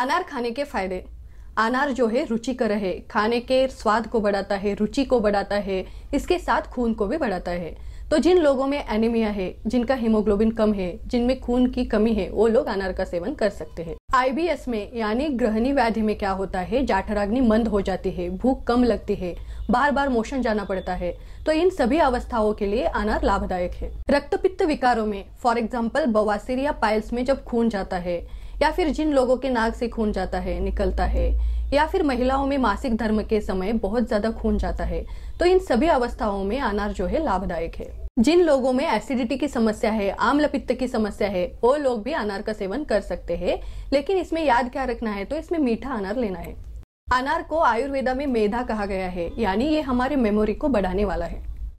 अनार खाने के फायदे अनार जो है रुचिकर है खाने के स्वाद को बढ़ाता है रुचि को बढ़ाता है इसके साथ खून को भी बढ़ाता है तो जिन लोगों में एनीमिया है जिनका हीमोग्लोबिन कम है जिनमें खून की कमी है वो लोग अनार का सेवन कर सकते हैं आईबीएस में यानी ग्रहणी व्याधि में क्या होता है जाठराग्नि मंद हो जाती है भूख कम लगती है बार बार मोशन जाना पड़ता है तो इन सभी अवस्थाओं के लिए अनार लाभदायक है रक्तपित्त विकारों में फॉर एग्जाम्पल बवासीर या पाइल्स में जब खून जाता है या फिर जिन लोगों के नाक से खून जाता है निकलता है या फिर महिलाओं में मासिक धर्म के समय बहुत ज्यादा खून जाता है तो इन सभी अवस्थाओं में अनार जो है लाभदायक है जिन लोगों में एसिडिटी की समस्या है आम्ल पित्त की समस्या है वो लोग भी अनार का सेवन कर सकते हैं लेकिन इसमें याद क्या रखना है तो इसमें मीठा अनार लेना है अनार को आयुर्वेदा में मेधा कहा गया है यानी ये हमारे मेमोरी को बढ़ाने वाला है